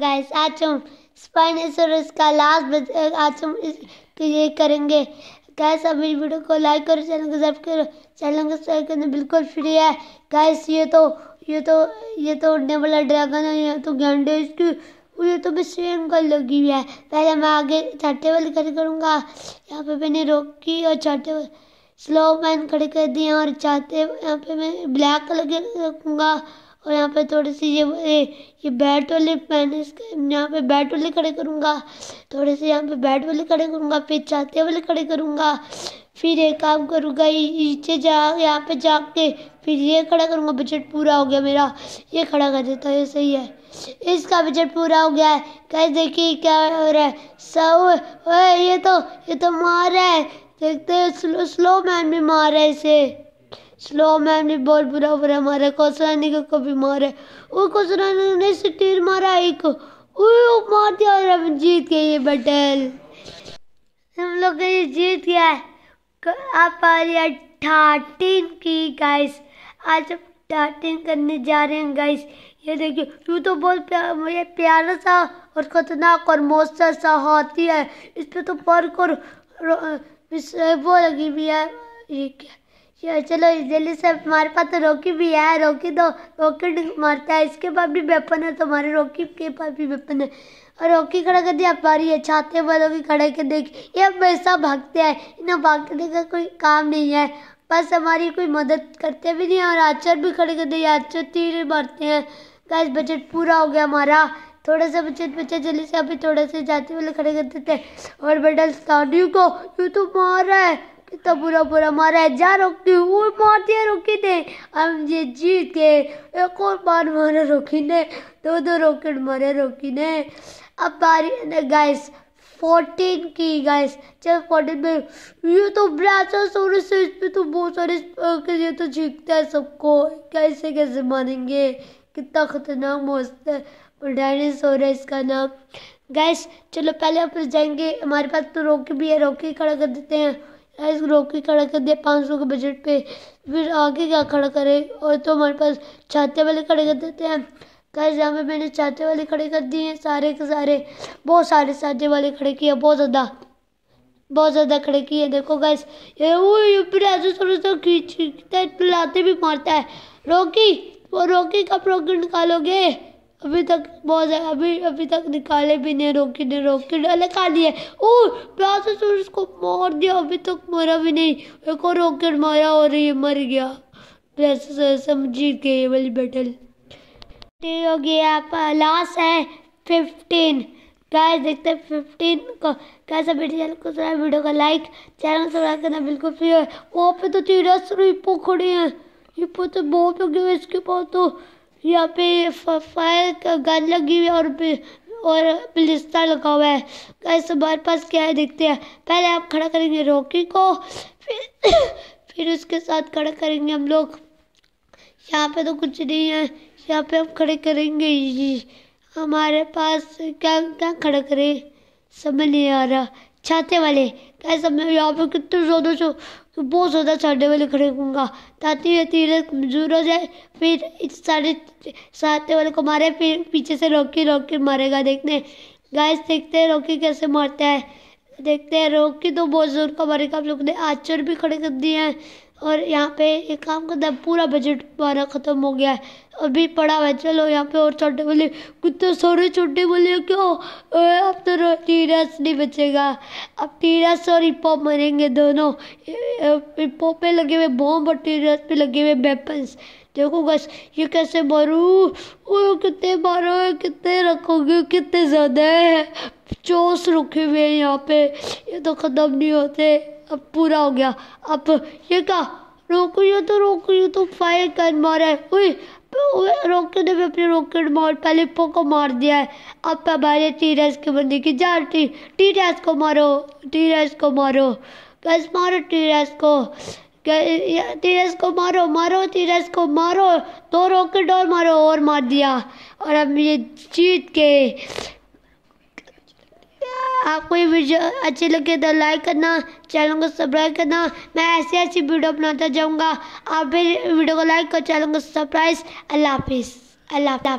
guys आज हम spinosaurus का लास्ट आज हम तो ये करेंगे गैस अभी वीडियो को लाइक करो चैनल को सब्सक्राइब करो चैनल को सब्सक्राइब करना बिल्कुल फ्री है गैस ये तो ये तो ये तो उड़ने वाला ड्रैगन है ये तो गेंडे इसकी ये तो भी सेम कल लगी हुई है पहले मैं आगे छठे वाली खड़े करूँगा यहाँ पे मैंने रोकी और छठे स्लो मैन खड़े कर दिए और चाहते यहाँ पे मैं ब्लैक कलर के रखूँगा और यहाँ पे थोड़ी सी ये ये बैट वाले मैंने इसके यहाँ पे बैट वाले खड़े करूँगा थोड़े से यहाँ पे बैट वाले खड़े करूँगा फिर चाते वाले खड़े करूँगा फिर एक काम करूँगा नीचे जा यहाँ पे जाके फिर ये खड़ा करूँगा बजट पूरा हो गया मेरा ये खड़ा कर देता है सही है इसका बजट पूरा हो गया है कैसे देखिए क्या हो रहा है सब ये तो ये तो मार रहा है देखते हैं स्लो, स्लो मैन भी मार रहा है इसे स्लो मैम ने बहुत बुरा बुरा मारा कौसरानी का कभी मारा वो कौसरानी ने से तीर मारा एक मार दिया और हम जीत गए ये बैटल हम लोग ये जीत गया है आप आ रही है थर्टीन की गाइस आज हम थर्टीन करने जा रहे हैं गाइस ये देखिए यूँ तो बहुत प्यार मुझे प्यारा सा और खतरनाक और मोस्टर सा हाथी है इस पर तो पर्क और वो लगी हुई है ये क्या यार चलो जल्दी से हमारे पास तो रॉकी भी है रॉकी तो रॉकेट मारता है इसके पास भी वेपन है तो हमारे रॉकी के पास भी वेपन है और रॉकी खड़ा कर दिया हमारी है छाते वालों की खड़े कर देख ये हमेशा भागते हैं इन्हें भागने का कोई काम नहीं है बस हमारी कोई मदद करते भी नहीं और आचर भी खड़े कर दे आचर तीर मारते हैं गैस बजट पूरा हो गया हमारा थोड़ा सा बचत बचा जल्दी से अभी थोड़ा से जाते वाले खड़े कर देते हैं और बेटा स्टाडियो को यू तो मार रहा है तो बुरा बुरा मारा जा रोकती वो मारती है रोकी ने हम ये जीत के एक और बार मारा रोकी ने दो दो रॉकेट मारे रोकी ने अब बारी ने गाइस फोर्टीन की गाइस चल फोर्टीन में ये तो ब्रासर सोरे से इस पर तो बहुत सारे ये तो जीतता है सबको कैसे कैसे मारेंगे कितना खतरनाक मोस्ट है डायनासोर है इसका नाम गैस चलो पहले आप जाएंगे हमारे पास तो रोकी भी है रोकी खड़ा कर देते हैं राइस रोक के खड़ा कर दिया पाँच सौ के बजट पे फिर आगे क्या खड़ा करें और तो हमारे पास छाते वाले खड़े कर देते हैं गाइस यहाँ पे मैंने छाते वाले खड़े कर दिए हैं सारे के सारे बहुत सारे छाते वाले खड़े किए बहुत ज़्यादा बहुत ज़्यादा खड़े किए देखो गैस ये वो यूपी ऐसे थोड़ा सा खींचता है लाते भी मारता है रोकी वो रोकी कब रोकी निकालोगे अभी तक बहुत है अभी अभी तक निकाले भी नहीं रोके नहीं रोके डाले खा लिए उसको मार दिया अभी तक मरा भी नहीं एक और रॉकेट मारा और ये मर गया प्यासा सूरज समझी गए वाली बैटल हो गया लास्ट है फिफ्टीन गाइस देखते हैं फिफ्टीन को कैसा बेटी चैनल को सुना वीडियो का लाइक चैनल को सुना करना बिल्कुल फ्री है वहाँ पे तो चिड़िया सुनो हिप्पो खड़ी है हिप्पो तो बहुत हो गया इसके पास तो यहाँ पे फायर का गन लगी हुई है और और पिलिस्ता लगा हुआ है गैस हमारे पास क्या है देखते हैं पहले आप खड़ा करेंगे रॉकी को फिर फिर उसके साथ खड़ा करेंगे हम लोग यहाँ पे तो कुछ नहीं है यहाँ पे हम खड़े करेंगे हमारे पास क्या क्या खड़ा करें समझ नहीं आ रहा छाते वाले कैसे मैं यहाँ पर कितने ज़्यादा से तो बहुत ज़्यादा छाते वाले खड़े करूँगा ताकि ये तीर कमज़ोर हो जाए फिर इस सारे छाते वाले को मारे फिर पीछे से रोकी रोकी मारेगा देखने गाइस देखते हैं रोकी कैसे मारता है देखते हैं रोकी तो बहुत जोर का मारेगा आप लोग ने आचर भी खड़े कर दिए हैं और यहाँ पे एक काम करता है पूरा बजट हमारा ख़त्म हो गया है अभी पड़ा हुआ है चलो यहाँ पे और छोटे बोले कुत्ते सोरे छोटे बोले क्यों अब तो टीरस नहीं बचेगा अब टीरस और हिपॉप मरेंगे दोनों हिपॉप पे लगे हुए बॉम्ब और टीरस पे लगे हुए वेपन्स देखो बस ये कैसे मरूँ ओ कितने मारो कितने रखोगे कितने ज़्यादा है चोस रुके हुए हैं यहाँ पे ये तो ख़त्म नहीं होते अब पूरा हो गया अब ये कहा रोको ये तो रोको ये तो फायर कर मारा है उई रॉकेट ने भी अपने रॉकेट मार पहले पो को मार दिया है अब हमारे टी रेस के बंदे की जान टी टी रेस को मारो टी रेस को मारो बस मारो टी रेस को रेस को मारो मारो टी रेस को मारो दो रॉकेट और मारो और मार दिया और हम ये जीत के आपको ये वीडियो अच्छी लगे तो लाइक करना चैनल को सब्सक्राइब करना मैं ऐसी ऐसी वीडियो बनाता जाऊँगा आप भी वीडियो को लाइक और चैनल को सब्सक्राइब अल्लाह हाफिज़ अल्लाह